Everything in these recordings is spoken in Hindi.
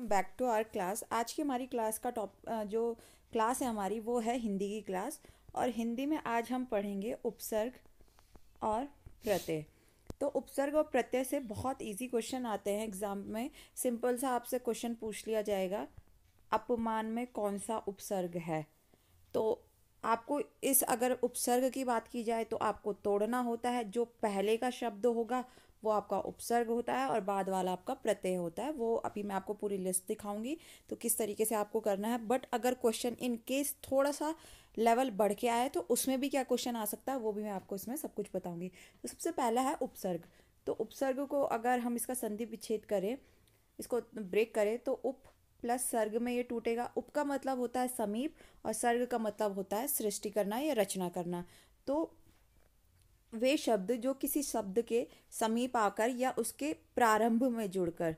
Welcome back to our class आज की हमारी क्लास का टॉप जो क्लास है हमारी वो है हिंदी की क्लास और हिंदी में आज हम पढ़ेंगे उपसर्ग और प्रत्यय तो उपसर्ग और प्रत्यय से बहुत इजी क्वेश्चन आते हैं एग्जाम में सिंपल सा आपसे क्वेश्चन पूछ लिया जाएगा अपमान में कौन सा उपसर्ग है तो आपको इस अगर उपसर्ग की बात की जाए तो आपको तोड़ना होता है जो पहले का शब्द होगा वो आपका उपसर्ग होता है और बाद वाला आपका प्रत्यय होता है वो अभी मैं आपको पूरी लिस्ट दिखाऊंगी तो किस तरीके से आपको करना है बट अगर क्वेश्चन इन केस थोड़ा सा लेवल बढ़ के आए तो उसमें भी क्या क्वेश्चन आ सकता है वो भी मैं आपको इसमें सब कुछ बताऊँगी तो सबसे पहला है उपसर्ग तो उपसर्ग को अगर हम इसका संधि विच्छेद करें इसको ब्रेक करें तो उप प्लस सर्ग में ये टूटेगा उप का मतलब होता है समीप और सर्ग का मतलब होता है सृष्टि करना या रचना करना तो वे शब्द जो किसी शब्द के समीप आकर या उसके प्रारंभ में जुड़कर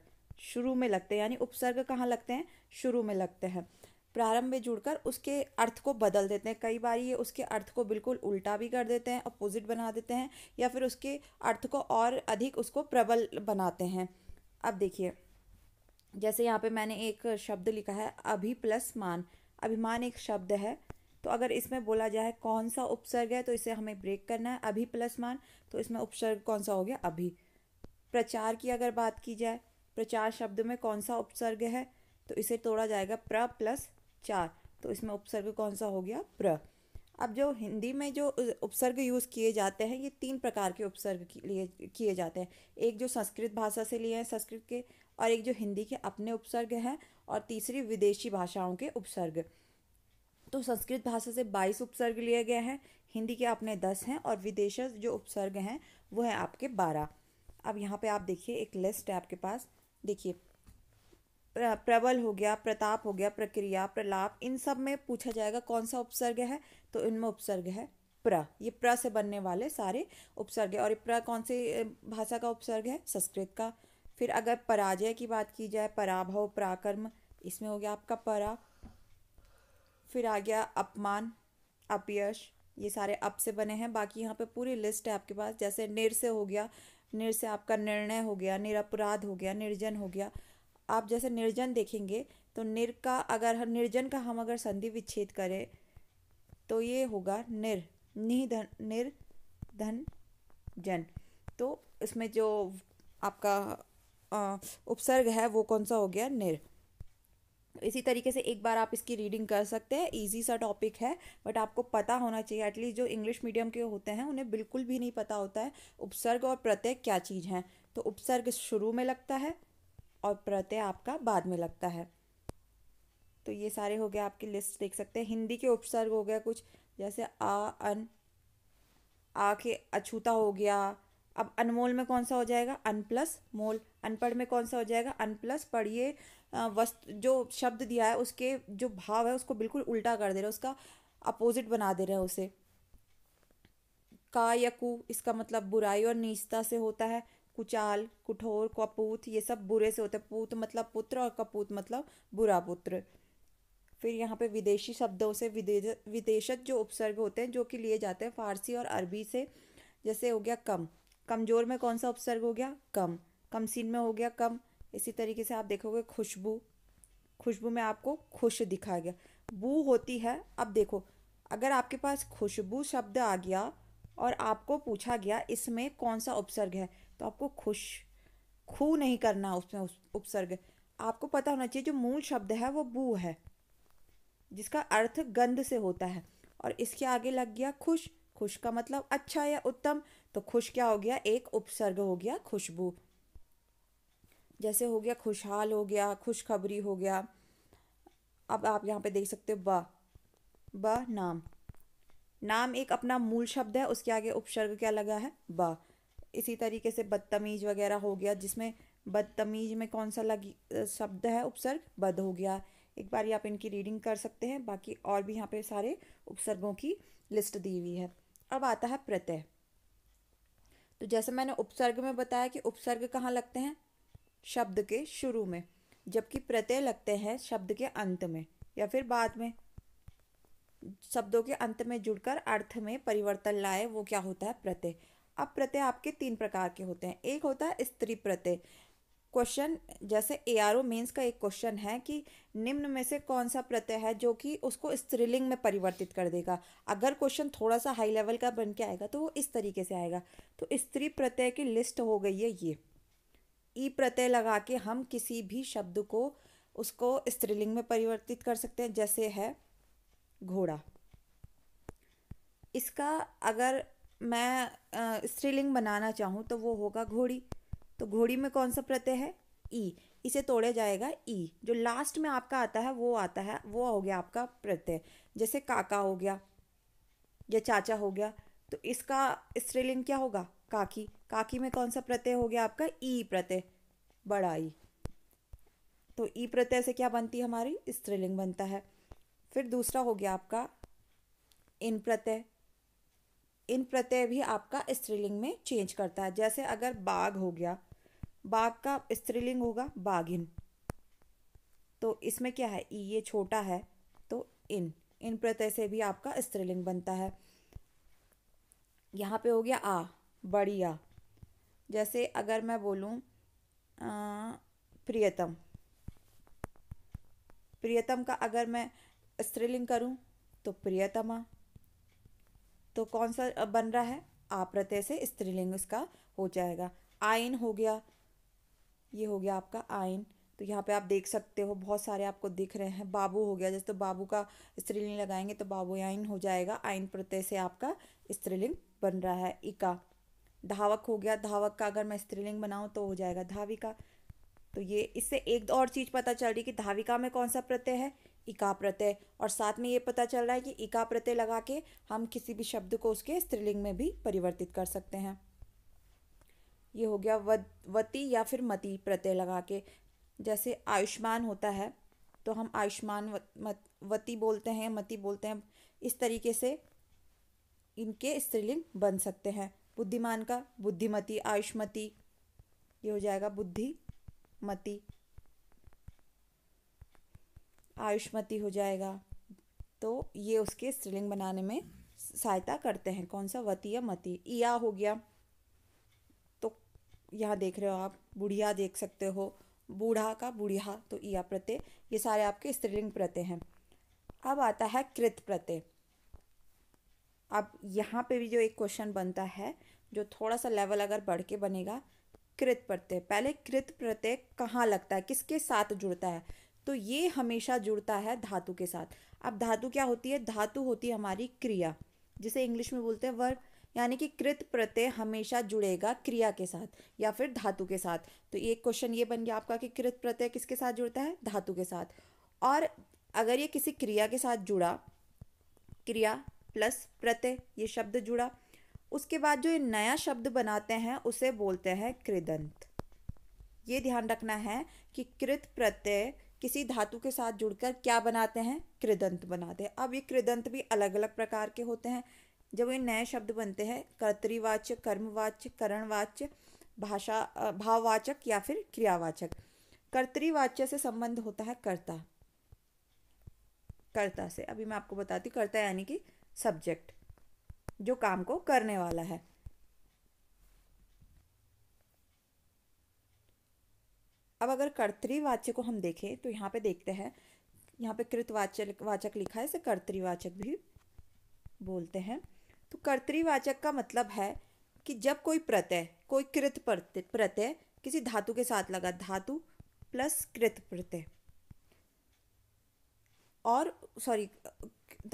शुरू में लगते हैं यानी उपसर्ग कहाँ लगते हैं शुरू में लगते हैं प्रारंभ में जुड़कर उसके अर्थ को बदल देते हैं कई बार ये उसके अर्थ को बिल्कुल उल्टा भी कर देते हैं अपोजिट बना देते हैं या फिर उसके अर्थ को और अधिक उसको प्रबल बनाते हैं अब देखिए जैसे यहाँ पे मैंने एक शब्द लिखा है अभी प्लस मान अभिमान एक शब्द है तो अगर इसमें बोला जाए कौन सा उपसर्ग है तो इसे हमें ब्रेक करना है अभी प्लस मान तो इसमें उपसर्ग कौन सा हो गया अभी प्रचार की अगर बात की जाए प्रचार शब्द में कौन सा उपसर्ग है तो इसे तोड़ा जाएगा प्र प्लस चार तो इसमें उपसर्ग कौन सा हो गया प्र अब जो हिंदी में जो उपसर्ग यूज़ किए जाते हैं ये तीन प्रकार के उपसर्ग लिए किए जाते हैं एक जो संस्कृत भाषा से लिए हैं संस्कृत के और एक जो हिंदी के अपने उपसर्ग हैं और तीसरी विदेशी भाषाओं के उपसर्ग तो संस्कृत भाषा से बाईस उपसर्ग लिए गए हैं हिंदी के आपने दस हैं और विदेश जो उपसर्ग हैं वो हैं आपके बारह अब यहाँ पे आप देखिए एक लिस्ट है आपके पास देखिए प्रबल हो गया प्रताप हो गया प्रक्रिया प्रलाप इन सब में पूछा जाएगा कौन सा उपसर्ग है तो इनमें उपसर्ग है प्र ये प्र से बनने वाले सारे उपसर्ग है और ये प्र कौन से भाषा का उपसर्ग है संस्कृत का फिर अगर पराजय की बात की जाए पराभव पराक्रम इसमें हो गया आपका परा फिर आ गया अपमान अपयश ये सारे अप से बने हैं बाकी यहाँ पे पूरी लिस्ट है आपके पास जैसे निर से हो गया निर से आपका निर्णय हो गया निरअपराध हो गया निर्जन हो गया आप जैसे निर्जन देखेंगे तो निर का अगर हम निर्जन का हम अगर संधि विच्छेद करें तो ये होगा निर निधन निर धन जन तो इसमें जो आपका उपसर्ग है वो कौन सा हो गया निर इसी तरीके से एक बार आप इसकी रीडिंग कर सकते हैं इजी सा टॉपिक है बट आपको पता होना चाहिए एटलीस्ट जो इंग्लिश मीडियम के होते हैं उन्हें बिल्कुल भी नहीं पता होता है उपसर्ग और प्रत्यय क्या चीज़ हैं तो उपसर्ग शुरू में लगता है और प्रत्यय आपका बाद में लगता है तो ये सारे हो गए आपकी लिस्ट देख सकते हैं हिंदी के उपसर्ग हो गया कुछ जैसे आ अन आ के अछूता हो गया अब अनमोल में कौन सा हो जाएगा अन प्लस मोल अनपढ़ में कौन सा हो जाएगा अन प्लस पढ़िए वस्तु जो शब्द दिया है उसके जो भाव है उसको बिल्कुल उल्टा कर दे रहे उसका अपोजिट बना दे रहे हैं उसे का या कु इसका मतलब बुराई और नीचता से होता है कुचाल कुठोर कपूत ये सब बुरे से होते हैं पूत मतलब पुत्र और कपूत मतलब बुरा पुत्र फिर यहाँ पे विदेशी शब्दों से विदेश विदेशत जो उपसर्ग होते हैं जो कि लिए जाते हैं फारसी और अरबी से जैसे हो गया कम कमज़ोर में कौन सा उपसर्ग हो गया कम कम सीन में हो गया कम इसी तरीके से आप देखोगे खुशबू खुशबू में आपको खुश दिखाया गया बू होती है अब देखो अगर आपके पास खुशबू शब्द आ गया और आपको पूछा गया इसमें कौन सा उपसर्ग है तो आपको खुश खू नहीं करना उसमें उपसर्ग आपको पता होना चाहिए जो मूल शब्द है वो बू है जिसका अर्थ गंध से होता है और इसके आगे लग गया खुश खुश का मतलब अच्छा या उत्तम तो खुश क्या हो गया एक उपसर्ग हो गया खुशबू जैसे हो गया खुशहाल हो गया खुशखबरी हो गया अब आप यहाँ पे देख सकते हो ब ब नाम नाम एक अपना मूल शब्द है उसके आगे उपसर्ग क्या लगा है ब इसी तरीके से बदतमीज वगैरह हो गया जिसमें बदतमीज में कौन सा लगी शब्द है उपसर्ग बद हो गया एक बार आप इनकी रीडिंग कर सकते हैं बाकी और भी यहाँ पे सारे उपसर्गों की लिस्ट दी हुई है अब आता है प्रत्यय तो जैसे मैंने उपसर्ग में बताया कि उपसर्ग कहाँ लगते हैं शब्द के शुरू में जबकि प्रत्यय लगते हैं शब्द के अंत में या फिर बाद में शब्दों के अंत में जुड़कर अर्थ में परिवर्तन लाए वो क्या होता है प्रत्यय अब प्रत्यय आपके तीन प्रकार के होते हैं एक होता है स्त्री प्रत्यय क्वेश्चन जैसे ए आर ओ मीन्स का एक क्वेश्चन है कि निम्न में से कौन सा प्रत्यय है जो कि उसको स्त्रीलिंग में परिवर्तित कर देगा अगर क्वेश्चन थोड़ा सा हाई लेवल का बन के आएगा तो वो इस तरीके से आएगा तो स्त्री प्रत्यय की लिस्ट हो गई है ये ई प्रत्यय लगा के हम किसी भी शब्द को उसको स्त्रीलिंग में परिवर्तित कर सकते हैं जैसे है घोड़ा इसका अगर मैं स्त्रीलिंग बनाना चाहूँ तो वो होगा घोड़ी तो घोड़ी में कौन सा प्रत्यय है ई इसे तोड़ा जाएगा ई जो लास्ट में आपका आता है वो आता है वो हो गया आपका प्रत्यय जैसे काका हो गया या चाचा हो गया तो इसका स्त्रीलिंग क्या होगा काकी काकी में कौन सा प्रत्यय हो गया आपका ई प्रत्यय बड़ा ई तो ई प्रत्यय से क्या बनती है हमारी स्त्रीलिंग बनता है फिर दूसरा हो गया आपका इन प्रत्यय इन प्रत्यय भी आपका स्त्रीलिंग में चेंज करता है जैसे अगर बाघ हो गया बाघ का स्त्रीलिंग होगा बाघिन तो इसमें क्या है ई ये छोटा है तो इन इन प्रत्यय से भी आपका स्त्रीलिंग बनता है यहाँ पे हो गया आ बड़ी आ जैसे अगर मैं बोलूँ प्रियतम प्रियतम का अगर मैं स्त्रीलिंग करूँ तो प्रियतमा तो कौन सा बन रहा है आ प्रत्यय से स्त्रीलिंग उसका हो जाएगा आइन हो गया ये हो गया आपका आयन तो यहाँ पे आप देख सकते हो बहुत सारे आपको दिख रहे हैं बाबू हो गया जैसे तो बाबू का स्त्रीलिंग लगाएंगे तो बाबू आयन हो जाएगा आयन प्रत्यय से आपका स्त्रीलिंग बन रहा है इका धावक हो गया धावक का अगर मैं स्त्रीलिंग बनाऊँ तो हो जाएगा धाविका तो ये इससे एक और चीज़ पता चल रही कि धाविका में कौन सा प्रत्यय है इका प्रत्यय और साथ में ये पता चल रहा है कि इका प्रत्यय लगा के हम किसी भी शब्द को उसके स्त्रीलिंग में भी परिवर्तित कर सकते हैं ये हो गया वद वती या फिर मती प्रत्यय लगा के जैसे आयुष्मान होता है तो हम आयुष्मान वती बोलते हैं मती बोलते हैं इस तरीके से इनके स्त्रीलिंग बन सकते हैं बुद्धिमान का बुद्धिमती आयुष्मती ये हो जाएगा बुद्धिमती आयुष्मती हो जाएगा तो ये उसके स्त्रीलिंग बनाने में सहायता करते हैं कौन सा वती या मती ईया हो गया यहाँ देख रहे हो आप बुढ़िया देख सकते हो बूढ़ा का बुढ़िया तो या प्रत्यय ये सारे आपके स्त्रीलिंग प्रत्यय हैं अब आता है कृत प्रत्यय अब यहाँ पे भी जो एक क्वेश्चन बनता है जो थोड़ा सा लेवल अगर बढ़ के बनेगा कृत प्रत्यय पहले कृत प्रत्यय कहाँ लगता है किसके साथ जुड़ता है तो ये हमेशा जुड़ता है धातु के साथ अब धातु क्या होती है धातु होती है हमारी क्रिया जिसे इंग्लिश में बोलते हैं वर्ब यानी कि कृत प्रत्यय हमेशा जुड़ेगा क्रिया के साथ या फिर धातु के साथ तो एक क्वेश्चन ये बन गया आपका कि कृत प्रत्यय किसके साथ जुड़ता है धातु के साथ और अगर ये किसी क्रिया के साथ जुड़ा क्रिया प्लस प्रत्यय ये शब्द जुड़ा उसके बाद जो ये नया शब्द बनाते हैं उसे बोलते हैं कृदंत ये ध्यान रखना है कि कृत प्रत्यय किसी धातु के साथ जुड़कर क्या बनाते हैं कृदंत बनाते हैं अब ये कृदंत भी अलग अलग प्रकार के होते हैं जब ये नए शब्द बनते हैं कर्तरीवाचक कर्मवाच्य करणवाच्य भाषा भाववाचक या फिर क्रियावाचक कर्तवाच्य से संबंध होता है कर्ता कर्ता से अभी मैं आपको बताती हूँ कर्ता यानी कि सब्जेक्ट जो काम को करने वाला है अब अगर कर्तवाच्य को हम देखें तो यहाँ पे देखते हैं यहाँ पे कृतवाचक वाचक लिखा है इसे कर्तरीवाचक भी बोलते हैं तो कर्तृवाचक का मतलब है कि जब कोई प्रत्यय कोई कृत प्रत्यय किसी धातु के साथ लगा धातु प्लस कृत प्रत्यय और सॉरी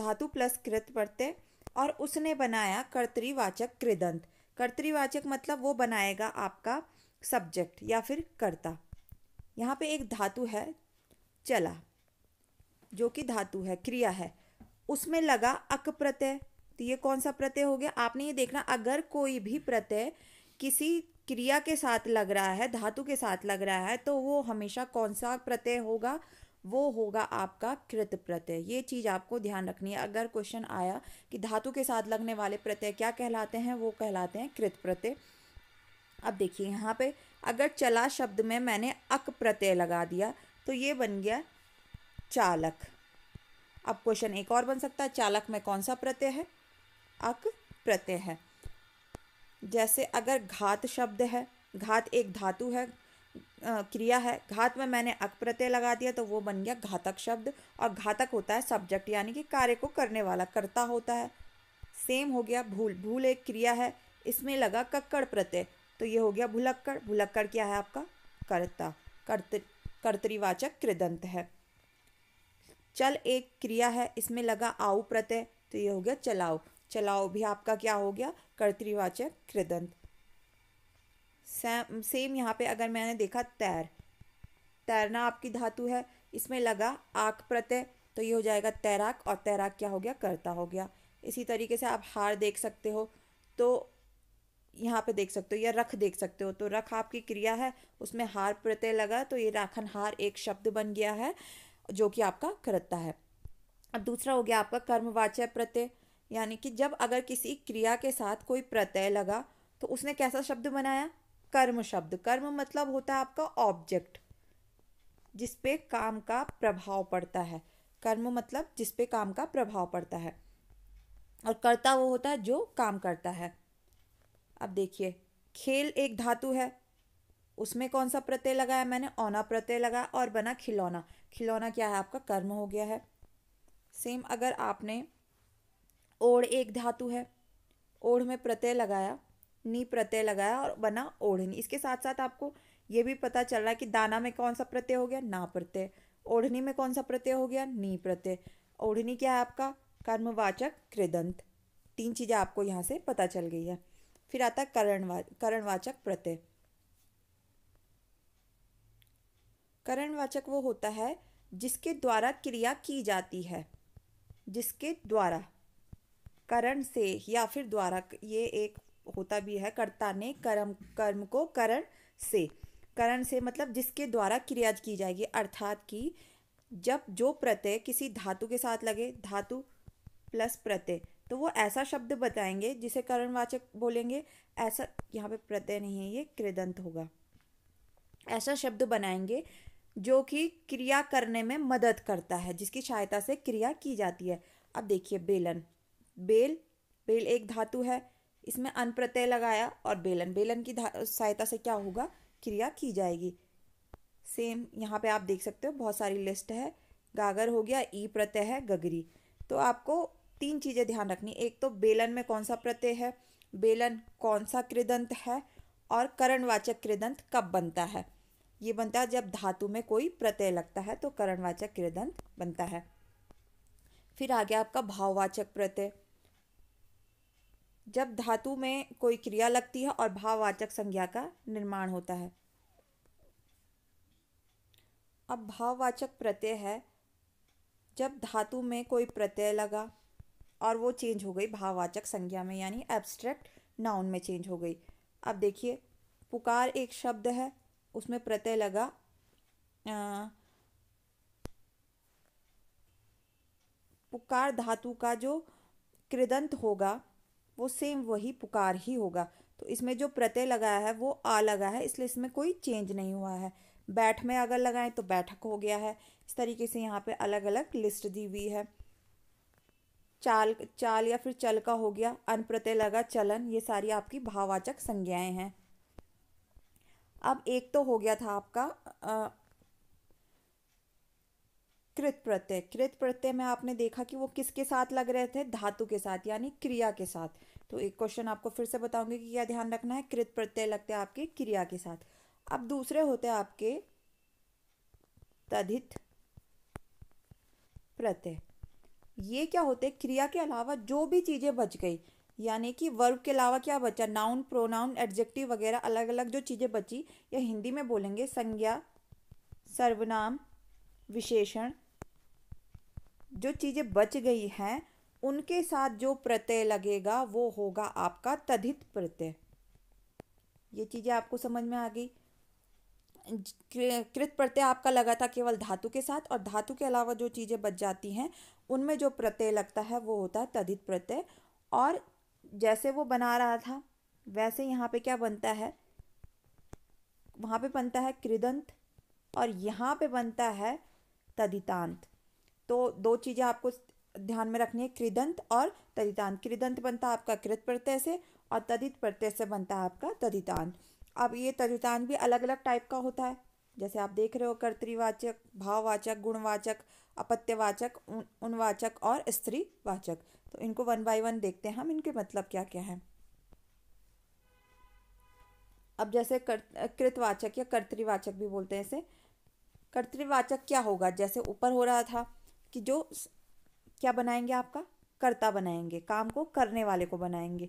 धातु प्लस कृत प्रत्यय और उसने बनाया कर्तवाचक कृदंत कर्तवाचक मतलब वो बनाएगा आपका सब्जेक्ट या फिर कर्ता यहाँ पे एक धातु है चला जो कि धातु है क्रिया है उसमें लगा अक प्रत्यय तो ये कौन सा प्रत्यय हो गया आपने ये देखना अगर कोई भी प्रत्यय किसी क्रिया के साथ लग रहा है धातु के साथ लग रहा है तो वो हमेशा कौन सा प्रत्यय होगा वो होगा आपका कृत प्रत्यय ये चीज़ आपको ध्यान रखनी है अगर क्वेश्चन आया कि धातु के साथ लगने वाले प्रत्यय क्या कहलाते हैं वो कहलाते हैं कृत प्रत्यय अब देखिए यहाँ पे अगर चला शब्द में मैंने अक प्रत्यय लगा दिया तो ये बन गया चालक अब क्वेश्चन एक और बन सकता है चालक में कौन सा प्रत्यय है अक प्रत्यय है जैसे अगर घात शब्द है घात एक धातु है क्रिया है घात में मैंने अक प्रत्यय लगा दिया तो वो बन गया घातक शब्द और घातक होता है सब्जेक्ट यानी कि कार्य को करने वाला करता होता है सेम हो गया भूल भूल एक क्रिया है इसमें लगा कक्कड़ प्रत्यय तो ये हो गया भुलक्कड़ भुलक्कड़ क्या है आपका कर्ता कर्त कर्तवाचक कृदंत है चल एक क्रिया है इसमें लगा आऊ प्रत्यय तो ये हो गया चलाओ चलाओ भी आपका क्या हो गया कर्तवाचक कृदंत सेम सेम यहाँ पे अगर मैंने देखा तैर तैरना आपकी धातु है इसमें लगा आक प्रत्यय तो ये हो जाएगा तैराक और तैराक क्या हो गया करता हो गया इसी तरीके से आप हार देख सकते हो तो यहाँ पे देख सकते हो या रख देख सकते हो तो रख आपकी क्रिया है उसमें हार प्रत्यय लगा तो ये राखन हार एक शब्द बन गया है जो कि आपका करता है अब दूसरा हो गया आपका कर्मवाचक प्रत्यय यानी कि जब अगर किसी क्रिया के साथ कोई प्रत्यय लगा तो उसने कैसा शब्द बनाया कर्म शब्द कर्म मतलब होता है आपका ऑब्जेक्ट जिस पे काम का प्रभाव पड़ता है कर्म मतलब जिस पे काम का प्रभाव पड़ता है और कर्ता वो होता है जो काम करता है अब देखिए खेल एक धातु है उसमें कौन सा प्रत्यय लगाया मैंने ओना प्रत्यय लगाया और बना खिलौना खिलौना क्या है आपका कर्म हो गया है सेम अगर आपने ओढ़ एक धातु है ओढ़ में प्रत्यय लगाया नी प्रत्यय लगाया और बना ओढ़नी इसके साथ साथ आपको ये भी पता चल रहा है कि दाना में कौन सा प्रत्यय हो गया ना प्रत्यय ओढ़नी में कौन सा प्रत्यय हो गया नी प्रत्यय ओढ़नी क्या है आपका कर्मवाचक कृदंत तीन चीज़ें आपको यहाँ से पता चल गई है फिर आता है करणवा करणवाचक प्रत्यय करणवाचक वो होता है जिसके द्वारा क्रिया की जाती है जिसके द्वारा करण से या फिर द्वारा ये एक होता भी है कर्ता ने कर्म कर्म को करण से करण से मतलब जिसके द्वारा क्रिया की जाएगी अर्थात कि जब जो प्रत्यय किसी धातु के साथ लगे धातु प्लस प्रत्यय तो वो ऐसा शब्द बताएंगे जिसे करणवाचक बोलेंगे ऐसा यहाँ पे प्रत्यय नहीं है ये कृदंत होगा ऐसा शब्द बनाएंगे जो कि क्रिया करने में मदद करता है जिसकी सहायता से क्रिया की जाती है अब देखिए बेलन बेल बेल एक धातु है इसमें अन प्रत्यय लगाया और बेलन बेलन की सहायता से क्या होगा क्रिया की जाएगी सेम यहाँ पे आप देख सकते हो बहुत सारी लिस्ट है गागर हो गया ई प्रत्यय है गगरी तो आपको तीन चीज़ें ध्यान रखनी एक तो बेलन में कौन सा प्रत्यय है बेलन कौन सा कृदंत है और करणवाचक कृदंत कब बनता है ये बनता है जब धातु में कोई प्रत्यय लगता है तो करणवाचक कृदंत बनता है फिर आ गया आपका भाववाचक प्रत्यय जब धातु में कोई क्रिया लगती है और भाववाचक संज्ञा का निर्माण होता है अब भाववाचक प्रत्यय है जब धातु में कोई प्रत्यय लगा और वो चेंज हो गई भाववाचक संज्ञा में यानी एब्स्ट्रैक्ट नाउन में चेंज हो गई अब देखिए पुकार एक शब्द है उसमें प्रत्यय लगा आ, पुकार धातु का जो कृदंत होगा वो सेम वही पुकार ही होगा तो इसमें जो प्रत्यय लगाया है वो आ लगा है इसलिए इसमें कोई चेंज नहीं हुआ है बैठ में अगर लगाएं तो बैठक हो गया है इस तरीके से यहाँ पे अलग अलग लिस्ट दी हुई है चाल चाल या फिर चल का हो गया अन प्रत्यय लगा चलन ये सारी आपकी भाववाचक संज्ञाएं हैं अब एक तो हो गया था आपका कृत प्रत्यय कृत प्रत्यय में आपने देखा कि वो किसके साथ लग रहे थे धातु के साथ यानी क्रिया के साथ तो एक क्वेश्चन आपको फिर से बताऊंगी कि क्या ध्यान रखना है कृत प्रत्यय लगते हैं आपके क्रिया के साथ अब दूसरे होते हैं आपके तदित प्रत्यय ये क्या होते क्रिया के अलावा जो भी चीज़ें बच गई यानी कि वर्ब के अलावा क्या बचा नाउन प्रोनाउन एडजेक्टिव वगैरह अलग अलग जो चीज़ें बची या हिंदी में बोलेंगे संज्ञा सर्वनाम विशेषण जो चीज़ें बच गई हैं उनके साथ जो प्रत्यय लगेगा वो होगा आपका तदित प्रत्यय ये चीज़ें आपको समझ में आ गई कृत प्रत्यय आपका लगा था केवल धातु के साथ और धातु के अलावा जो चीज़ें बच जाती हैं उनमें जो प्रत्यय लगता है वो होता है तदित प्रत्यय और जैसे वो बना रहा था वैसे यहाँ पे क्या बनता है वहाँ पे बनता है कृदंत और यहाँ पे बनता है तदितांत तो दो चीज़ें आपको ध्यान में रखनी है कृदंत और तदितांत कृदंत बनता है आपका कृत प्रत्यय से और तदित प्रत्यय से बनता है आपका तदितांत अब ये तदितांत भी अलग अलग टाइप का होता है जैसे आप देख रहे हो कर्तृवाचक भाववाचक गुणवाचक अपत्यवाचक उनवाचक और स्त्रीवाचक तो इनको वन बाय वन देखते हैं हम इनके मतलब क्या क्या है अब जैसे कृतवाचक या कर्तवाचक भी बोलते हैं इसे कर्तवाचक क्या होगा जैसे ऊपर हो रहा था कि जो क्या बनाएंगे आपका कर्ता बनाएंगे काम को करने वाले को बनाएंगे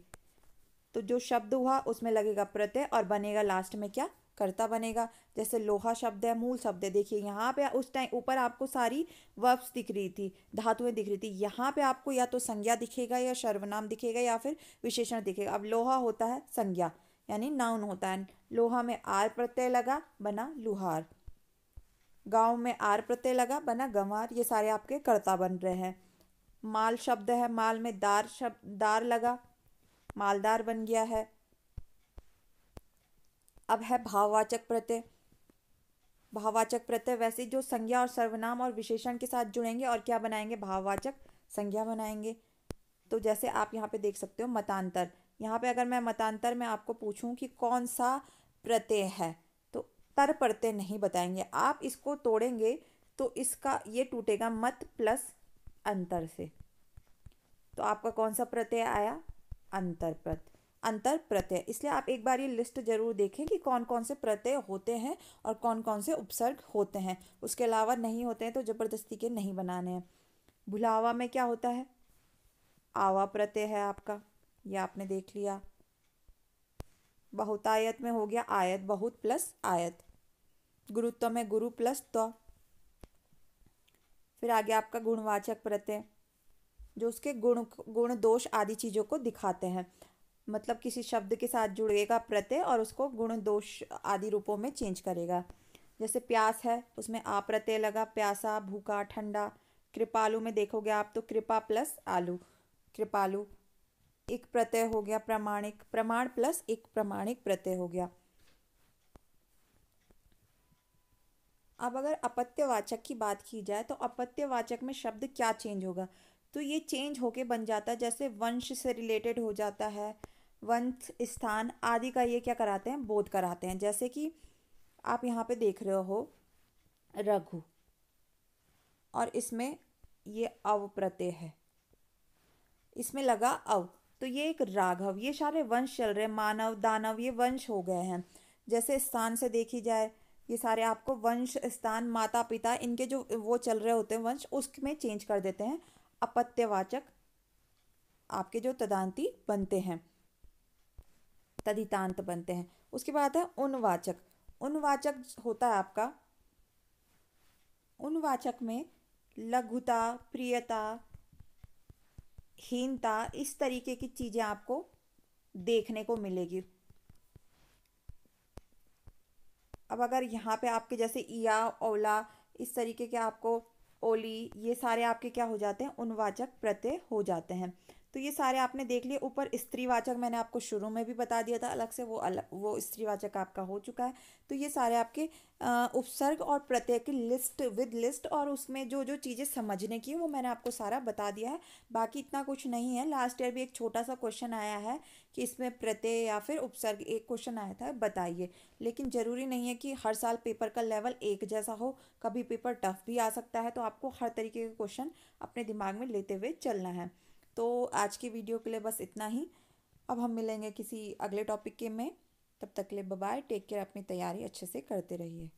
तो जो शब्द हुआ उसमें लगेगा प्रत्यय और बनेगा लास्ट में क्या कर्ता बनेगा जैसे लोहा शब्द है मूल शब्द है देखिए यहाँ पे उस टाइम ऊपर आपको सारी वर्ब्स दिख रही थी धातुएं दिख रही थी यहाँ पे आपको या तो संज्ञा दिखेगा या सर्वनाम दिखेगा या फिर विशेषण दिखेगा अब लोहा होता है संज्ञा यानी नाउन होता है लोहा में आर प्रत्यय लगा बना लुहार गांव में आर प्रत्यय लगा बना गंवार ये सारे आपके कर्ता बन रहे हैं माल शब्द है माल में दार शब्द दार लगा मालदार बन गया है अब है भाववाचक प्रत्यय भाववाचक प्रत्यय वैसे जो संज्ञा और सर्वनाम और विशेषण के साथ जुड़ेंगे और क्या बनाएंगे भाववाचक संज्ञा बनाएंगे तो जैसे आप यहाँ पे देख सकते हो मतांतर यहाँ पे अगर मैं मतांतर में आपको पूछूं कि कौन सा प्रत्यय है तर पड़ते नहीं बताएंगे आप इसको तोड़ेंगे तो इसका ये टूटेगा मत प्लस अंतर से तो आपका कौन सा प्रत्यय आया अंतर प्रत अंतर प्रत्यय इसलिए आप एक बार ये लिस्ट जरूर देखें कि कौन कौन से प्रत्यय होते हैं और कौन कौन से उपसर्ग होते हैं उसके अलावा नहीं होते हैं तो ज़बरदस्ती के नहीं बनाने हैं भुलावा में क्या होता है आवा प्रत्यय है आपका ये आपने देख लिया बहुतायत में हो गया आयत बहुत प्लस आयत गुरुत्व में गुरु प्लस त्व तो। फिर आ गया आपका गुणवाचक प्रत्यय जो उसके गुण गुण दोष आदि चीज़ों को दिखाते हैं मतलब किसी शब्द के साथ जुड़ेगा प्रत्यय और उसको गुण दोष आदि रूपों में चेंज करेगा जैसे प्यास है उसमें आ प्रत्यय लगा प्यासा भूखा ठंडा कृपालू में देखोगे आप तो कृपा प्लस आलू कृपालु एक प्रत्यय हो गया प्रमाणिक प्रमाण प्लस एक प्रमाणिक प्रत्यय हो गया अब अगर अपत्यवाचक की बात की जाए तो अपत्यवाचक में शब्द क्या चेंज होगा तो ये चेंज होके बन जाता है जैसे वंश से रिलेटेड हो जाता है वंश स्थान आदि का ये क्या कराते हैं बोध कराते हैं जैसे कि आप यहाँ पे देख रहे हो रघु और इसमें ये अव प्रत्यय है इसमें लगा अव तो ये एक राघव ये सारे वंश चल रहे हैं मानव दानव ये वंश हो गए हैं जैसे स्थान से देखी जाए ये सारे आपको वंश स्थान माता पिता इनके जो वो चल रहे होते हैं वंश उसमें चेंज कर देते हैं अपत्यवाचक आपके जो तदांति बनते हैं तदितांत बनते हैं उसके बाद है उनवाचक उनवाचक होता है आपका उनवाचक में लघुता प्रियता हीनता इस तरीके की चीज़ें आपको देखने को मिलेगी अब अगर यहाँ पे आपके जैसे ईया ओला इस तरीके के आपको ओली ये सारे आपके क्या हो जाते हैं उनवाचक प्रत्यय हो जाते हैं तो ये सारे आपने देख लिए ऊपर स्त्रीवाचक मैंने आपको शुरू में भी बता दिया था अलग से वो अलग वो स्त्रीवाचक आपका हो चुका है तो ये सारे आपके उपसर्ग और प्रत्यय की लिस्ट विद लिस्ट और उसमें जो जो चीज़ें समझने की वो मैंने आपको सारा बता दिया है बाकी इतना कुछ नहीं है लास्ट ईयर भी एक छोटा सा क्वेश्चन आया है कि इसमें प्रत्यय या फिर उपसर्ग एक क्वेश्चन आया था बताइए लेकिन ज़रूरी नहीं है कि हर साल पेपर का लेवल एक जैसा हो कभी पेपर टफ भी आ सकता है तो आपको हर तरीके के क्वेश्चन अपने दिमाग में लेते हुए चलना है तो आज की वीडियो के लिए बस इतना ही अब हम मिलेंगे किसी अगले टॉपिक के में तब तक के लिए बाय टेक केयर अपनी तैयारी अच्छे से करते रहिए